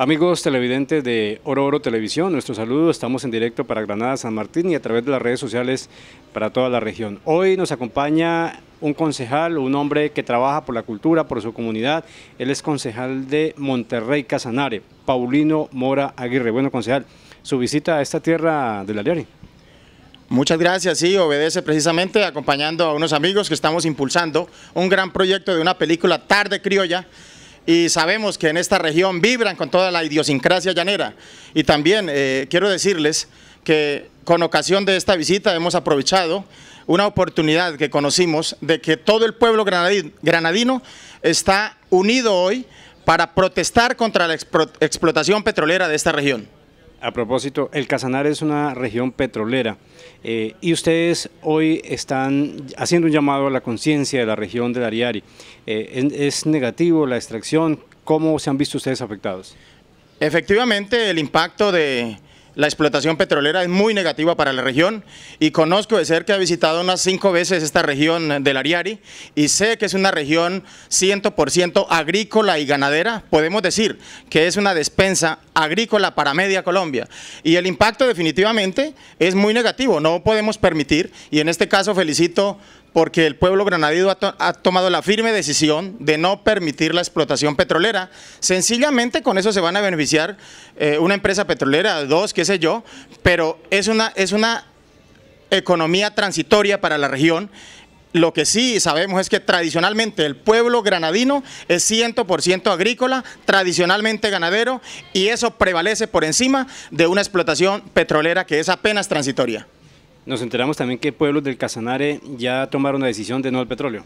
Amigos televidentes de Oro Oro Televisión, nuestro saludo. Estamos en directo para Granada, San Martín y a través de las redes sociales para toda la región. Hoy nos acompaña un concejal, un hombre que trabaja por la cultura, por su comunidad. Él es concejal de Monterrey Casanare, Paulino Mora Aguirre. Bueno, concejal, su visita a esta tierra del la Muchas gracias, sí, obedece precisamente acompañando a unos amigos que estamos impulsando un gran proyecto de una película Tarde Criolla y sabemos que en esta región vibran con toda la idiosincrasia llanera. Y también eh, quiero decirles que con ocasión de esta visita hemos aprovechado una oportunidad que conocimos de que todo el pueblo granadino está unido hoy para protestar contra la explotación petrolera de esta región. A propósito, el Casanar es una región petrolera eh, y ustedes hoy están haciendo un llamado a la conciencia de la región del Ariari. Eh, ¿Es negativo la extracción? ¿Cómo se han visto ustedes afectados? Efectivamente, el impacto de, la explotación petrolera es muy negativa para la región y conozco de ser que ha visitado unas cinco veces esta región del Ariari y sé que es una región 100% agrícola y ganadera, podemos decir que es una despensa agrícola para media Colombia y el impacto definitivamente es muy negativo, no podemos permitir y en este caso felicito porque el pueblo granadino ha, tomado la firme decisión de no permitir la explotación petrolera. Sencillamente con eso se van a beneficiar eh, una empresa petrolera, dos, qué sé yo, pero es una, es una economía transitoria para la región lo que sí sabemos es que tradicionalmente el pueblo granadino es 100% agrícola, tradicionalmente ganadero, y eso prevalece por encima de una explotación petrolera que es apenas transitoria. Nos enteramos también que pueblos del Casanare ya tomaron la decisión de no al petróleo.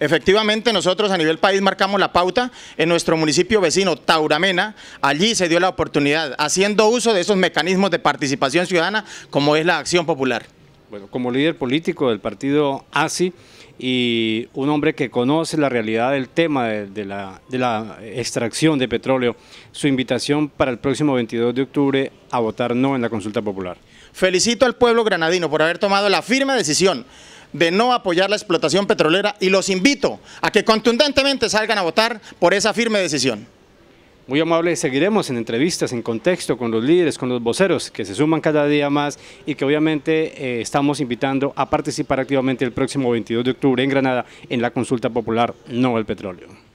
Efectivamente, nosotros a nivel país marcamos la pauta en nuestro municipio vecino Tauramena. Allí se dio la oportunidad, haciendo uso de esos mecanismos de participación ciudadana como es la acción popular. Bueno, como líder político del partido ASI, y un hombre que conoce la realidad del tema de, la, la, extracción de petróleo, su invitación para el próximo 22 de octubre a votar no en la consulta popular. Felicito al pueblo granadino por haber tomado la firme decisión de no apoyar la explotación petrolera y los invito a que contundentemente salgan a votar por esa firme decisión muy amable, seguiremos en entrevistas, en contexto con los líderes, con los voceros que se suman cada día más y que obviamente eh, estamos invitando a participar activamente el próximo 22 de octubre en Granada en la consulta popular No al Petróleo.